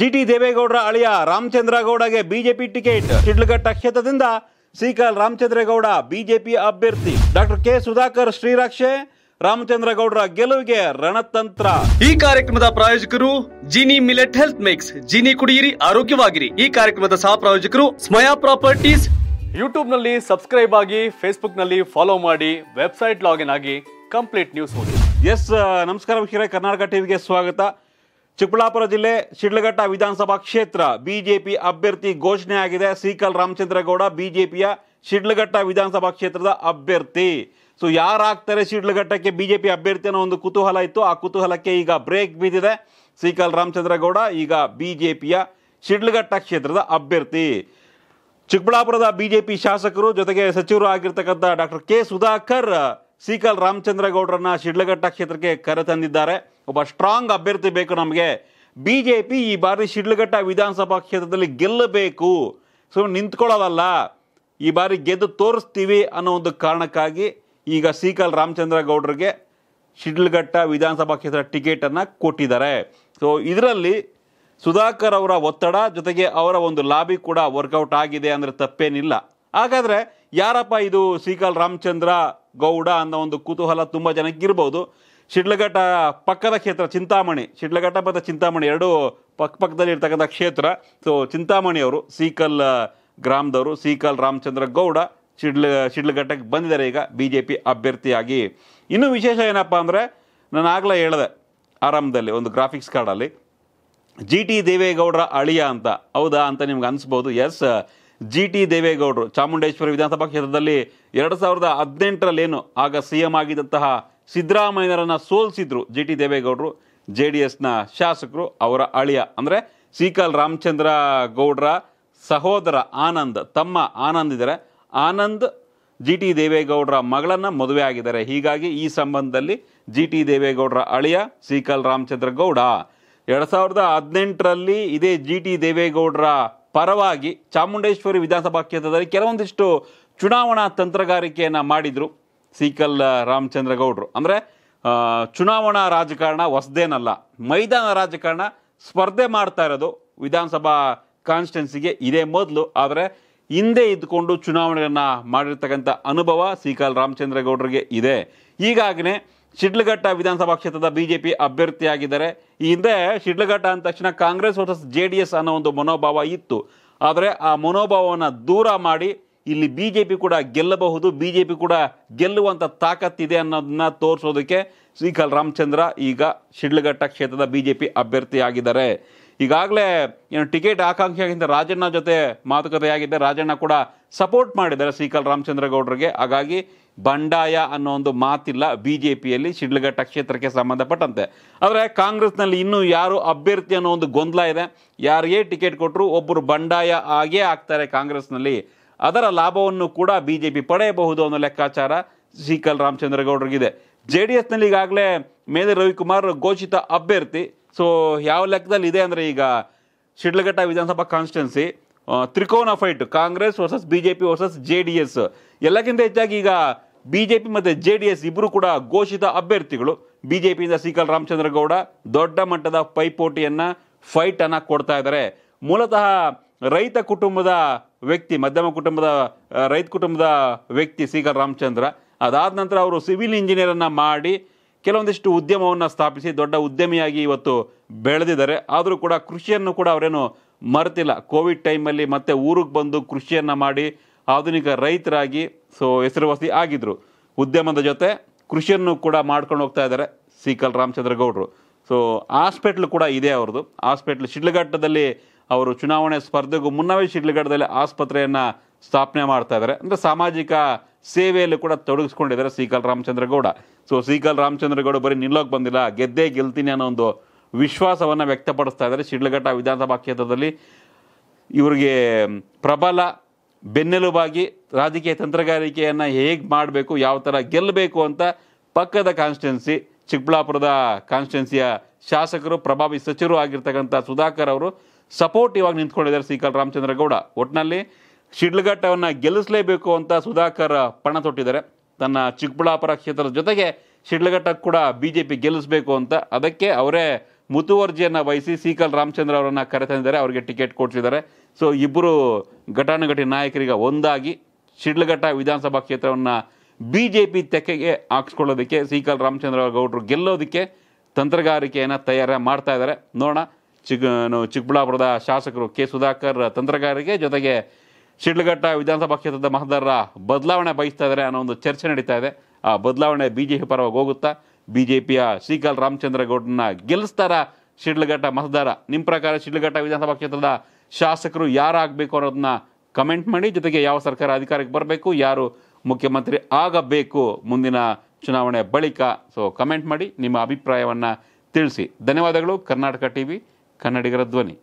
ಜಿಟಿ ದೇವೇಗೌಡರ ಅಳಿಯ ರಾಮಚಂದ್ರಗೌಡಗೆ BJP ticket Shidlaghatta ಕ್ಷೇತ್ರದಿಂದ ಸೀಕಲ್ ರಾಮಚಂದ್ರೇಗೌಡ ಬಿಜೆಪಿ ಅಭ್ಯರ್ಥಿ ಡಾಕ್ಟರ್ ಕೆ ಸುಧಾಕರ್ ಶ್ರೀರಾಕ್ಷೆ ರಾಮಚಂದ್ರಗೌಡರ ಗೆಲುವಿಗೆ ರಣತಂತ್ರ ಈ ಕಾರ್ಯಕ್ರಮದ ಪ್ರಾಯೋಜಕರು Jini millet health mix Jini ಕುಡಿಯಿರಿ ಆರೋಗ್ಯವಾಗಿರಿ ಈ ಕಾರ್ಯಕ್ರಮದ ಸಹ ಪ್ರಾಯೋಜಕರು ಸ್ಮಯಾ ಪ್ರಾಪರ್ಟೀಸ್ ಯೂಟ್ಯೂಬ್ ನಲ್ಲಿ ಸಬ್ಸ್ಕ್ರೈಬ್ ಆಗಿ ಫೇಸ್ಬುಕ್ ನಲ್ಲಿ ಫಾಲೋ ಮಾಡಿ ವೆಬ್ಸೈಟ್ ಲಾಗಿನ್ ಆಗಿ ಕಂಪ್ಲೀಟ್ ನ್ಯೂಸ್ ಓದಿ ಎಸ್ ನಮಸ್ಕಾರ ಕರ್ನಾಟಕ ಟಿವಿಗೆ ಸ್ವಾಗತ ಚಿಕ್ಕಬಳ್ಳಾಪುರ ಜಿಲ್ಲೆ ಶಿಡ್ಲಘಟ್ಟ ವಿಧಾನಸಭಾ ಕ್ಷೇತ್ರ ಬಿಜೆಪಿ ಅಭ್ಯರ್ಥಿ ಘೋಷಣೆ ಆಗಿದೆ ಸೀಕಲ್ ರಾಮಚಂದ್ರಗೌಡ ಬಿಜೆಪಿಯ ಶಿಡ್ಲಘಟ್ಟ ವಿಧಾನಸಭಾ ಕ್ಷೇತ್ರದ ಅಭ್ಯರ್ಥಿ ಸೊ ಯಾರಾಗ್ತಾರೆ ಶಿಡ್ಲಘಟ್ಟಕ್ಕೆ ಬಿಜೆಪಿ ಅಭ್ಯರ್ಥಿ ಅನ್ನೋ ಒಂದು ಕುತೂಹಲ ಇತ್ತು ಆ ಕುತೂಹಲಕ್ಕೆ ಈಗ ಬ್ರೇಕ್ ಬಿದ್ದಿದೆ ಸೀಕಲ್ ರಾಮಚಂದ್ರಗೌಡ ಈಗ ಬಿಜೆಪಿಯ ಶಿಡ್ಲಘಟ್ಟ ಕ್ಷೇತ್ರದ ಅಭ್ಯರ್ಥಿ ಚಿಕ್ಕಬಳ್ಳಾಪುರದ ಬಿಜೆಪಿ ಶಾಸಕರು ಜೊತೆಗೆ ಸಚಿವರು ಆಗಿರ್ತಕ್ಕಂಥ ಡಾಕ್ಟರ್ ಕೆ ಸುಧಾಕರ್ ರಾಮಚಂದ್ರ ರಾಮಚಂದ್ರಗೌಡರನ್ನ ಶಿಡ್ಲಘಟ್ಟ ಕ್ಷೇತ್ರಕ್ಕೆ ಕರೆತಂದಿದ್ದಾರೆ ಒಬ್ಬ ಸ್ಟ್ರಾಂಗ್ ಅಭ್ಯರ್ಥಿ ಬೇಕು ನಮಗೆ ಬಿ ಜೆ ಪಿ ಈ ಬಾರಿ ಶಿಡ್ಲಘಟ್ಟ ವಿಧಾನಸಭಾ ಕ್ಷೇತ್ರದಲ್ಲಿ ಗೆಲ್ಲಬೇಕು ಸೊ ನಿಂತ್ಕೊಳ್ಳೋದಲ್ಲ ಈ ಬಾರಿ ಗೆದ್ದು ತೋರಿಸ್ತೀವಿ ಅನ್ನೋ ಒಂದು ಕಾರಣಕ್ಕಾಗಿ ಈಗ ರಾಮಚಂದ್ರ ರಾಮಚಂದ್ರಗೌಡರಿಗೆ ಶಿಡ್ಲಘಟ್ಟ ವಿಧಾನಸಭಾ ಕ್ಷೇತ್ರ ಟಿಕೆಟನ್ನು ಕೊಟ್ಟಿದ್ದಾರೆ ಸೊ ಇದರಲ್ಲಿ ಸುಧಾಕರ್ ಅವರ ಒತ್ತಡ ಜೊತೆಗೆ ಅವರ ಒಂದು ಲಾಬಿ ಕೂಡ ವರ್ಕೌಟ್ ಆಗಿದೆ ಅಂದರೆ ತಪ್ಪೇನಿಲ್ಲ ಹಾಗಾದರೆ ಯಾರಪ್ಪ ಇದು ಸೀಕಲ್ ರಾಮಚಂದ್ರ ಗೌಡ ಅನ್ನೋ ಒಂದು ಕುತೂಹಲ ತುಂಬ ಜನಕ್ಕಿರ್ಬೋದು ಶಿಡ್ಲಘಟ್ಟ ಪಕ್ಕದ ಕ್ಷೇತ್ರ ಚಿಂತಾಮಣಿ ಶಿಡ್ಲಘಟ್ಟ ಮತ್ತು ಚಿಂತಾಮಣಿ ಎರಡು ಪಕ್ಕ ಪಕ್ಕದಲ್ಲಿ ಇರ್ತಕ್ಕಂಥ ಕ್ಷೇತ್ರ ಸೊ ಚಿಂತಾಮಣಿಯವರು ಸೀಕಲ್ ಗ್ರಾಮದವರು ಸೀಕಲ್ ರಾಮಚಂದ್ರ ಗೌಡ ಶಿಡ್ಲ ಶಿಡ್ಲಘಟ್ಟಕ್ಕೆ ಬಂದಿದ್ದಾರೆ ಈಗ ಬಿ ಜೆ ಪಿ ಅಭ್ಯರ್ಥಿಯಾಗಿ ಇನ್ನೂ ವಿಶೇಷ ಏನಪ್ಪ ಅಂದರೆ ನಾನು ಆಗಲೇ ಹೇಳಿದೆ ಆರಂಭದಲ್ಲಿ ಒಂದು ಗ್ರಾಫಿಕ್ಸ್ ಕಾರ್ಡಲ್ಲಿ ಜಿ ಟಿ ದೇವೇಗೌಡರ ಅಳಿಯ ಅಂತ ಹೌದಾ ಅಂತ ನಿಮ್ಗೆ ಅನಿಸ್ಬೋದು ಎಸ್ ಜಿ ಟಿ ದೇವೇಗೌಡರು ಚಾಮುಂಡೇಶ್ವರಿ ವಿಧಾನಸಭಾ ಕ್ಷೇತ್ರದಲ್ಲಿ ಎರಡು ಸಾವಿರದ ಹದಿನೆಂಟರಲ್ಲೇನು ಆಗ ಸಿ ಎಂ ಆಗಿದ್ದಂತಹ ಸಿದ್ದರಾಮಯ್ಯರನ್ನು ಸೋಲಿಸಿದ್ರು ಜಿ ಟಿ ದೇವೇಗೌಡರು ಜೆ ಡಿ ಎಸ್ನ ಶಾಸಕರು ಅವರ ಅಳಿಯ ಅಂದರೆ ಸೀಕಲ್ ರಾಮಚಂದ್ರ ಗೌಡ್ರ ಸಹೋದರ ಆನಂದ್ ತಮ್ಮ ಆನಂದ್ ಇದ್ದಾರೆ ಆನಂದ್ ಜಿ ಟಿ ದೇವೇಗೌಡರ ಮಗಳನ್ನು ಮದುವೆ ಆಗಿದ್ದಾರೆ ಹೀಗಾಗಿ ಈ ಸಂಬಂಧದಲ್ಲಿ ಜಿ ಟಿ ದೇವೇಗೌಡರ ಅಳಿಯ ಸೀಕಲ್ ರಾಮಚಂದ್ರ ಗೌಡ ಎರಡು ಸಾವಿರದ ಹದಿನೆಂಟರಲ್ಲಿ ಇದೇ ಜಿ ಟಿ ದೇವೇಗೌಡರ ಪರವಾಗಿ ಚಾಮುಂಡೇಶ್ವರಿ ವಿಧಾನಸಭಾ ಕ್ಷೇತ್ರದಲ್ಲಿ ಕೆಲವೊಂದಿಷ್ಟು ಚುನಾವಣಾ ತಂತ್ರಗಾರಿಕೆಯನ್ನು ಮಾಡಿದರು ಸೀಕಲ್ ರಾಮಚಂದ್ರ ಅಂದರೆ ಚುನಾವಣಾ ರಾಜಕಾರಣ ಹೊಸದೇನಲ್ಲ ಮೈದಾನ ರಾಜಕಾರಣ ಸ್ಪರ್ಧೆ ಮಾಡ್ತಾ ಇರೋದು ವಿಧಾನಸಭಾ ಕಾನ್ಸ್ಟಿಟ್ಯೂನ್ಸಿಗೆ ಇದೇ ಮೊದಲು ಆದರೆ ಹಿಂದೆ ಇದ್ದುಕೊಂಡು ಚುನಾವಣೆಯನ್ನು ಮಾಡಿರ್ತಕ್ಕಂಥ ಅನುಭವ ಸೀಕಲ್ ರಾಮಚಂದ್ರ ಇದೆ ಈಗಾಗಲೇ ಶಿಡ್ಲಘಟ್ಟ ವಿಧಾನಸಭಾ ಕ್ಷೇತ್ರದ ಬಿಜೆಪಿ ಅಭ್ಯರ್ಥಿಯಾಗಿದ್ದಾರೆ ಈ ಹಿಂದೆ ಶಿಡ್ಲಘಟ್ಟ ಅಂದ ತಕ್ಷಣ Congress versus J D S ಅನ್ನೋ ಒಂದು ಮನೋಭಾವ ಇತ್ತು ಆದರೆ ಆ ಮನೋಭಾವವನ್ನು ದೂರ ಮಾಡಿ ಇಲ್ಲಿ ಬಿ ಜೆ ಪಿ ಕೂಡ ಗೆಲ್ಲಬಹುದು ಬಿ ಜೆ ಪಿ ಕೂಡ ಗೆಲ್ಲುವಂಥ ತಾಕತ್ತಿದೆ ಅನ್ನೋದನ್ನ ತೋರಿಸೋದಕ್ಕೆ ಶ್ರೀಕಲ್ ರಾಮಚಂದ್ರ ಈಗ ಶಿಡ್ಲಘಟ್ಟ ಕ್ಷೇತ್ರದ ಬಿ ಜೆ ಪಿ ಅಭ್ಯರ್ಥಿಯಾಗಿದ್ದಾರೆ ಈಗಾಗಲೇ ಏನು ಟಿಕೆಟ್ ಆಕಾಂಕ್ಷಿಯಾಗಿದ್ದ ರಾಜಣ್ಣ ಜೊತೆ ಮಾತುಕತೆ ಆಗಿದ್ದೆ ರಾಜಣ್ಣ ಕೂಡ ಸಪೋರ್ಟ್ ಮಾಡಿದ್ದಾರೆ ಸೀಕಲ್ ರಾಮಚಂದ್ರಗೌಡರಿಗೆ ಹಾಗಾಗಿ ಬಂಡಾಯ ಅನ್ನೋ ಒಂದು ಮಾತಿಲ್ಲ ಬಿ ಜೆ ಪಿಯಲ್ಲಿ ಶಿಡ್ಲಘಟ್ಟ ಕ್ಷೇತ್ರಕ್ಕೆ ಸಂಬಂಧಪಟ್ಟಂತೆ ಆದರೆ ಕಾಂಗ್ರೆಸ್ನಲ್ಲಿ ಇನ್ನೂ ಯಾರು ಅಭ್ಯರ್ಥಿ ಅನ್ನೋ ಒಂದು ಗೊಂದಲ ಇದೆ ಯಾರಿಗೆ ಟಿಕೆಟ್ ಕೊಟ್ಟರು ಒಬ್ಬರು ಬಂಡಾಯ ಆಗೇ ಆಗ್ತಾರೆ ಕಾಂಗ್ರೆಸ್ನಲ್ಲಿ ಅದರ ಲಾಭವನ್ನು ಕೂಡ ಬಿ ಜೆ ಪಿ ಪಡೆಯಬಹುದು ಅನ್ನೋ ಲೆಕ್ಕಾಚಾರ ಸೀಕಲ್ ರಾಮಚಂದ್ರಗೌಡರಿಗಿದೆ ಜೆ ಡಿ ಎಸ್ನಲ್ಲಿ ಈಗಾಗಲೇ ಮೇಲೆ ರವಿಕುಮಾರ್ ಘೋಷಿತ ಅಭ್ಯರ್ಥಿ ಸೊ ಯಾವ ಲೆಕ್ಕದಲ್ಲಿ ಇದೆ ಅಂದರೆ ಈಗ ಶಿಡ್ಲಘಟ್ಟ ವಿಧಾನಸಭಾ ಕಾನ್ಸ್ಟೆನ್ಸಿ ತ್ರಿಕೋನ fight Congress versus B J P versus J D S ಎಲ್ಲಕ್ಕಿಂತ ಹೆಚ್ಚಾಗಿ ಈಗ ಬಿ ಜೆ ಪಿ ಮತ್ತು ಜೆ ಡಿ ಎಸ್ ಇಬ್ಬರು ಕೂಡ ಘೋಷಿತ ಅಭ್ಯರ್ಥಿಗಳು ಬಿ ಜೆ ಪಿಯಿಂದ ರಾಮಚಂದ್ರ ಗೌಡ ದೊಡ್ಡ ಮಟ್ಟದ ಪೈಪೋಟಿಯನ್ನು ಫೈಟನ್ನು ಕೊಡ್ತಾ ಇದ್ದಾರೆ ಮೂಲತಃ ರೈತ ಕುಟುಂಬದ ವ್ಯಕ್ತಿ ಮಧ್ಯಮ ಕುಟುಂಬದ ರೈತ ಕುಟುಂಬದ ವ್ಯಕ್ತಿ ಕಲ್ ರಾಮಚಂದ್ರ ಅದಾದ ನಂತರ ಅವರು ಸಿವಿಲ್ ಇಂಜಿನಿಯರನ್ನು ಮಾಡಿ ಕೆಲವೊಂದಿಷ್ಟು ಉದ್ಯಮವನ್ನು ಸ್ಥಾಪಿಸಿ ದೊಡ್ಡ ಉದ್ಯಮಿಯಾಗಿ ಇವತ್ತು ಬೆಳೆದಿದ್ದಾರೆ ಆದರೂ ಕೂಡ ಕೃಷಿಯನ್ನು ಕೂಡ ಅವರೇನು ಮರೆತಿಲ್ಲ ಕೋವಿಡ್ ಟೈಮಲ್ಲಿ ಮತ್ತೆ ಊರಿಗೆ ಬಂದು ಕೃಷಿಯನ್ನು ಮಾಡಿ ಆಧುನಿಕ ರೈತರಾಗಿ ಸೊ ಹೆಸರುವಾಸಿ ಆಗಿದ್ದರು ಉದ್ಯಮದ ಜೊತೆ ಕೃಷಿಯನ್ನು ಕೂಡ ಮಾಡ್ಕೊಂಡು ಹೋಗ್ತಾ ಇದ್ದಾರೆ ಸಿ ಕಲ್ ರಾಮಚಂದ್ರ ಗೌಡರು ಸೊ ಹಾಸ್ಪಿಟ್ಲ್ ಕೂಡ ಇದೆ ಅವ್ರದ್ದು ಹಾಸ್ಪಿಟ್ಲ್ ಶಿಡ್ಲಘಟ್ಟದಲ್ಲಿ ಅವರು ಚುನಾವಣೆ ಸ್ಪರ್ಧೆಗೂ ಮುನ್ನವೇ ಶಿಡ್ಲಘಟ್ಟದಲ್ಲಿ ಆಸ್ಪತ್ರೆಯನ್ನು ಸ್ಥಾಪನೆ ಮಾಡ್ತಾ ಇದ್ದಾರೆ ಅಂದರೆ ಸಾಮಾಜಿಕ ಸೇವೆಯಲ್ಲಿ ಕೂಡ ತೊಡಗಿಸ್ಕೊಂಡಿದ್ದಾರೆ ಸಿ ಕಲ್ ರಾಮಚಂದ್ರ ಗೌಡ ಸೊ ಸೀಕಲ್ ರಾಮಚಂದ್ರಗೌಡ ಬರೀ ನಿಲ್ಲೋಕೆ ಬಂದಿಲ್ಲ ಗೆದ್ದೇ ಗೆಲ್ತೀನಿ ಅನ್ನೋ ಒಂದು ವಿಶ್ವಾಸವನ್ನು ವ್ಯಕ್ತಪಡಿಸ್ತಾ ಇದ್ದಾರೆ ಶಿಡ್ಲಘಟ್ಟ ವಿಧಾನಸಭಾ ಕ್ಷೇತ್ರದಲ್ಲಿ ಇವರಿಗೆ ಪ್ರಬಲ ಬೆನ್ನೆಲುಬಾಗಿ ರಾಜಕೀಯ ತಂತ್ರಗಾರಿಕೆಯನ್ನು ಹೇಗೆ ಮಾಡಬೇಕು ಯಾವ ಥರ ಗೆಲ್ಲಬೇಕು ಅಂತ ಪಕ್ಕದ ಕಾನ್ಸ್ಟಿಟ್ಯುನ್ಸಿ ಚಿಕ್ಕಬಳ್ಳಾಪುರದ ಕಾನ್ಸ್ಟಿಟ್ಯುನ್ಸಿಯ ಶಾಸಕರು ಪ್ರಭಾವಿ ಸಚಿವರು ಆಗಿರ್ತಕ್ಕಂಥ ಸುಧಾಕರ್ ಅವರು ಸಪೋರ್ಟಿವ್ ಆಗಿ ನಿಂತ್ಕೊಂಡಿದ್ದಾರೆ ಸಿಕಲ್ ರಾಮಚಂದ್ರಗೌಡ ಒಟ್ಟಿನಲ್ಲಿ ಶಿಡ್ಲಘಟ್ಟವನ್ನು ಗೆಲ್ಲಿಸಲೇಬೇಕು ಅಂತ ಸುಧಾಕರ್ ಪಣ ತೊಟ್ಟಿದ್ದಾರೆ ತನ್ನ ಚಿಕ್ಕಬಳ್ಳಾಪುರ ಕ್ಷೇತ್ರದ ಜೊತೆಗೆ ಶಿಡ್ಲಘಟ್ಟಕ್ಕೆ ಕೂಡ ಬಿ ಜೆ ಪಿ ಗೆಲ್ಲಿಸಬೇಕು ಅಂತ ಅದಕ್ಕೆ ಅವರೇ ಮುತುವರ್ಜಿಯನ್ನು ವಹಿಸಿ ಸೀಕಲ್ ರಾಮಚಂದ್ರ ಅವರನ್ನು ಕರೆತಂದಿದ್ದಾರೆ ಅವರಿಗೆ ಟಿಕೆಟ್ ಕೊಡಿಸಿದ್ದಾರೆ ಸೊ ಇಬ್ಬರು ಘಟಾನುಘಟಿ ನಾಯಕರಿಗೆ ಒಂದಾಗಿ ಶಿಡ್ಲಘಟ್ಟ ವಿಧಾನಸಭಾ ಕ್ಷೇತ್ರವನ್ನು ಬಿ ಜೆ ಪಿ ತೆಕ್ಕೆಗೆ ಹಾಕ್ಸ್ಕೊಳ್ಳೋದಕ್ಕೆ ಸೀಕಲ್ ರಾಮಚಂದ್ರ ಗೌಡರು ಗೆಲ್ಲೋದಕ್ಕೆ ತಂತ್ರಗಾರಿಕೆಯನ್ನು ತಯಾರ ಮಾಡ್ತಾ ಇದ್ದಾರೆ ನೋಡೋಣ ಚಿಕ್ಕ ಚಿಕ್ಕಬಳ್ಳಾಪುರದ ಶಾಸಕರು ಕೆ ಸುಧಾಕರ್ ತಂತ್ರಗಾರಿಕೆ ಜೊತೆಗೆ ಶಿಡ್ಲಘಟ್ಟ ವಿಧಾನಸಭಾ ಕ್ಷೇತ್ರದ ಮತದಾರರ ಬದಲಾವಣೆ ಬಯಸ್ತಾ ಇದ್ದಾರೆ ಅನ್ನೋ ಒಂದು ಚರ್ಚೆ ನಡೀತಾ ಇದೆ ಆ ಬದಲಾವಣೆ ಬಿ ಜೆ ಪಿ ಪರವಾಗಿ ಹೋಗುತ್ತಾ ಬಿ ಜೆ ಪಿಯ ಶ್ರೀಕಾಲ್ ರಾಮಚಂದ್ರಗೌಡರನ್ನ ಗೆಲ್ಲಿಸ್ತಾರ ಶಿಡ್ಲಘಟ್ಟ ಮತದಾರ ನಿಮ್ಮ ಪ್ರಕಾರ ಶಿಡ್ಲಘಟ್ಟ ವಿಧಾನಸಭಾ ಕ್ಷೇತ್ರದ ಶಾಸಕರು ಯಾರಾಗಬೇಕು ಅನ್ನೋದನ್ನ ಕಮೆಂಟ್ ಮಾಡಿ ಜೊತೆಗೆ ಯಾವ ಸರ್ಕಾರ ಅಧಿಕಾರಕ್ಕೆ ಬರಬೇಕು ಯಾರು ಮುಖ್ಯಮಂತ್ರಿ ಆಗಬೇಕು ಮುಂದಿನ ಚುನಾವಣೆ ಬಳಿಕ ಸೊ ಕಮೆಂಟ್ ಮಾಡಿ ನಿಮ್ಮ ಅಭಿಪ್ರಾಯವನ್ನು ತಿಳಿಸಿ ಧನ್ಯವಾದಗಳು ಕರ್ನಾಟಕ ವಿ ಕನ್ನಡಿಗರ ಧ್ವನಿ